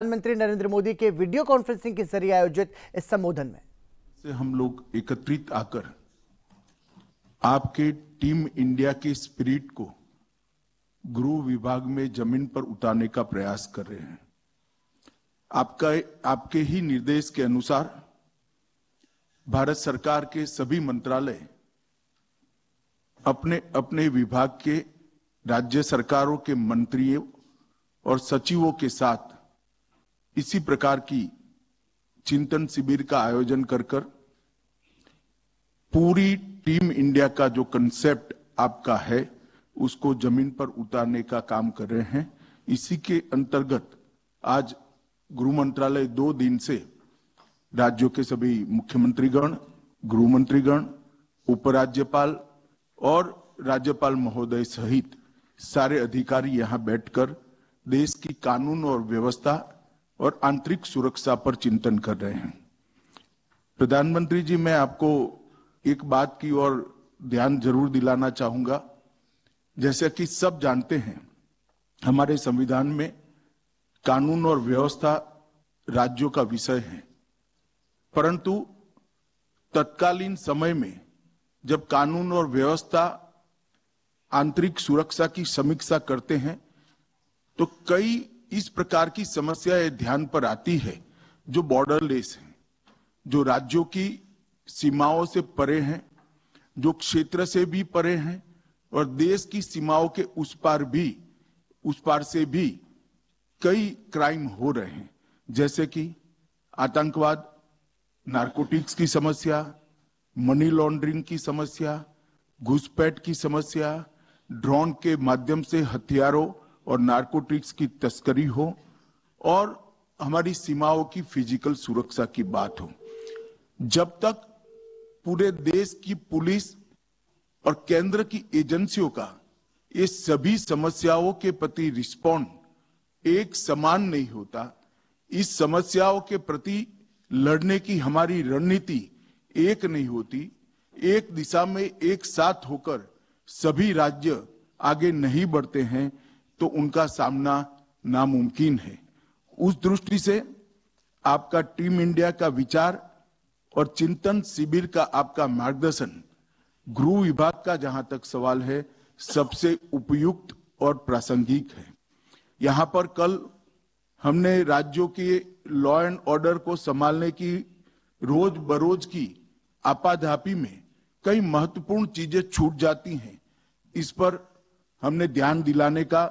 प्रधानमंत्री नरेंद्र मोदी के video conferencing के जरिए आयोजित इस संबोधन में से हम लोग एकत्रित आकर आपके टीम इंडिया के स्पिरिट को गृह विभाग में जमीन पर उतारने का प्रयास कर रहे हैं आपका आपके ही निर्देश के अनुसार भारत सरकार के सभी मंत्रालय अपने अपने विभाग के राज्य सरकारों के मंत्रियों और सचिवों के साथ इसी प्रकार की चिंतन शिविर का आयोजन कर कर पूरी टीम इंडिया का जो कंसेप्ट आपका है उसको जमीन पर उतारने का काम कर रहे हैं इसी के अंतर्गत आज गृह मंत्रालय दो दिन से राज्यों के सभी मुख्यमंत्रीगण गृह मंत्रीगण उपराज्यपाल और राज्यपाल महोदय सहित सारे अधिकारी यहां बैठकर देश की कानून और व्यवस्था और आंतरिक सुरक्षा पर चिंतन कर रहे हैं प्रधानमंत्री जी मैं आपको एक बात की ओर ध्यान जरूर दिलाना चाहूंगा जैसे कि सब जानते हैं हमारे संविधान में कानून और व्यवस्था राज्यों का विषय है परंतु तत्कालीन समय में जब कानून और व्यवस्था आंतरिक सुरक्षा की समीक्षा करते हैं तो कई इस प्रकार की समस्याएं ध्यान पर आती है जो बॉर्डरलेस हैं जो राज्यों की सीमाओं से परे हैं जो क्षेत्र से भी परे हैं और देश की सीमाओं के उस पार भी उस पार से भी कई क्राइम हो रहे हैं जैसे कि आतंकवाद नारकोटिक्स की समस्या मनी लॉन्ड्रिंग की समस्या घुसपैठ की समस्या ड्रोन के माध्यम से हथियारों और नार्कोटिक्स की तस्करी हो और हमारी सीमाओं की फिजिकल सुरक्षा की बात हो जब तक पूरे देश की पुलिस और केंद्र की एजेंसियों का ये सभी समस्याओं के प्रति रिस्पॉन्ड एक समान नहीं होता इस समस्याओं के प्रति लड़ने की हमारी रणनीति एक नहीं होती एक दिशा में एक साथ होकर सभी राज्य आगे नहीं बढ़ते हैं तो उनका सामना नामुमकिन है उस दृष्टि से आपका टीम इंडिया का विचार और चिंतन शिविर का आपका मार्गदर्शन गृह विभाग का जहां तक सवाल है सबसे उपयुक्त और प्रासंगिक है यहां पर कल हमने राज्यों के लॉ एंड ऑर्डर को संभालने की रोज बरोज की आपाधापी में कई महत्वपूर्ण चीजें छूट जाती हैं इस पर हमने ध्यान दिलाने का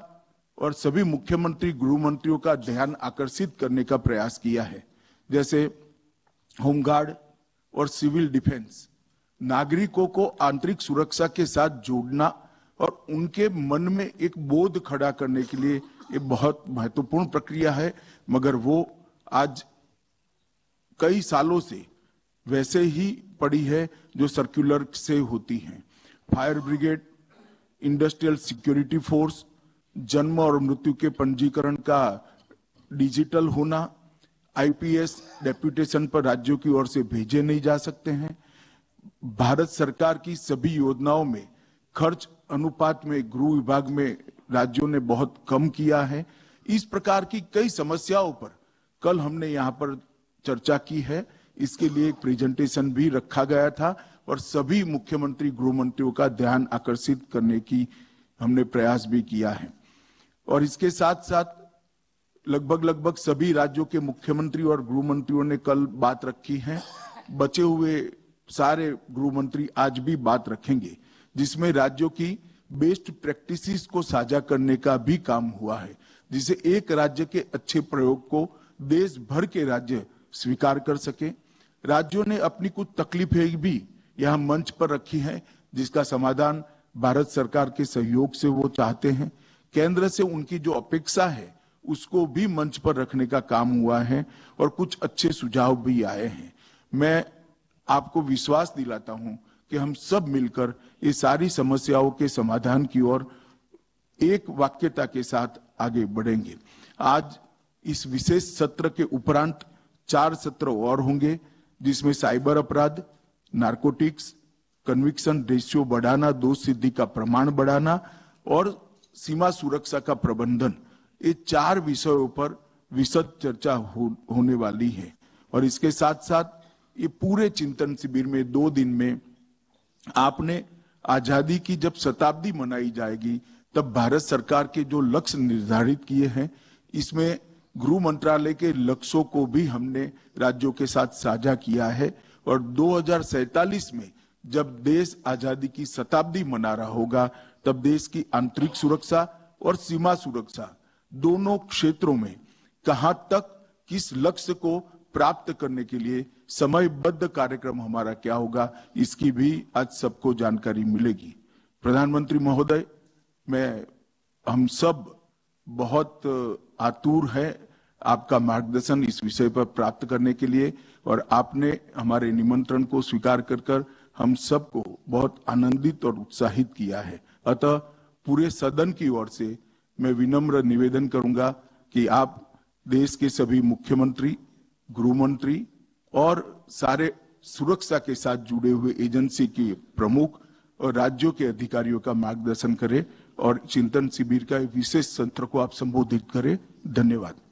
और सभी मुख्यमंत्री गृह मंत्रियों का ध्यान आकर्षित करने का प्रयास किया है जैसे होमगार्ड और सिविल डिफेंस नागरिकों को आंतरिक सुरक्षा के साथ जोड़ना और उनके मन में एक बोध खड़ा करने के लिए ये बहुत महत्वपूर्ण प्रक्रिया है मगर वो आज कई सालों से वैसे ही पड़ी है जो सर्कुलर से होती है fire brigade industrial security force जन्म और मृत्यु के पंजीकरण का डिजिटल होना आईपीएस डेप्यूटेशन पर राज्यों की ओर से भेजे नहीं जा सकते हैं भारत सरकार की सभी योजनाओं में खर्च अनुपात में गृह विभाग में राज्यों ने बहुत कम किया है इस प्रकार की कई समस्याओं पर कल हमने यहाँ पर चर्चा की है इसके लिए एक प्रेजेंटेशन भी रखा गया था और सभी मुख्यमंत्री गृह मंत्रियों का ध्यान आकर्षित करने की हमने प्रयास भी किया है और इसके साथ साथ लगभग लगभग सभी राज्यों के मुख्यमंत्री और गृह मंत्रियों ने कल बात रखी है बचे हुए सारे गृह मंत्री आज भी बात रखेंगे जिसमें राज्यों की बेस्ट प्रैक्टिसेस को साझा करने का भी काम हुआ है जिसे एक राज्य के अच्छे प्रयोग को देश भर के राज्य स्वीकार कर सके राज्यों ने अपनी कुछ तकलीफें भी यहाँ मंच पर रखी हैं जिसका समाधान भारत सरकार के सहयोग से वो चाहते हैं केंद्र से उनकी जो अपेक्षा है उसको भी मंच पर रखने का काम हुआ है और कुछ अच्छे सुझाव भी आए हैं मैं आपको विश्वास दिलाता हूं कि हम सब मिलकर ये सारी समस्याओं के समाधान की ओर एक वाक्यता के साथ आगे बढ़ेंगे आज इस विशेष सत्र के उपरांत चार सत्र और होंगे जिसमें साइबर अपराध नारकोटिक्स कन्विक्शन रेशियो बढ़ाना दोष सिद्धि का प्रमाण बढ़ाना और सीमा सुरक्षा का प्रबंधन ये चार विषयों पर विशद चर्चा हो, होने वाली है और इसके साथ साथ ये पूरे चिंतन शिविर में दो दिन में आपने आजादी की जब शताब्दी मनाई जाएगी तब भारत सरकार के जो लक्ष्य निर्धारित किए हैं इसमें गृह मंत्रालय के लक्ष्यों को भी हमने राज्यों के साथ साझा किया है और दो में जब देश आजादी की शताब्दी मना रहा होगा तब देश की आंतरिक सुरक्षा और सीमा सुरक्षा दोनों क्षेत्रों में कहां तक किस लक्ष्य को प्राप्त करने के लिए समयबद्ध कार्यक्रम हमारा क्या होगा इसकी भी आज सबको जानकारी मिलेगी प्रधानमंत्री महोदय मैं हम सब बहुत आतुर है आपका मार्गदर्शन इस विषय पर प्राप्त करने के लिए और आपने हमारे निमंत्रण को स्वीकार कर कर हम सबको बहुत आनंदित और उत्साहित किया है अतः पूरे सदन की ओर से मैं विनम्र निवेदन करूंगा कि आप देश के सभी मुख्यमंत्री गृह मंत्री और सारे सुरक्षा के साथ जुड़े हुए एजेंसी के प्रमुख और राज्यों के अधिकारियों का मार्गदर्शन करें और चिंतन शिविर का विशेष सत्र को आप संबोधित करें धन्यवाद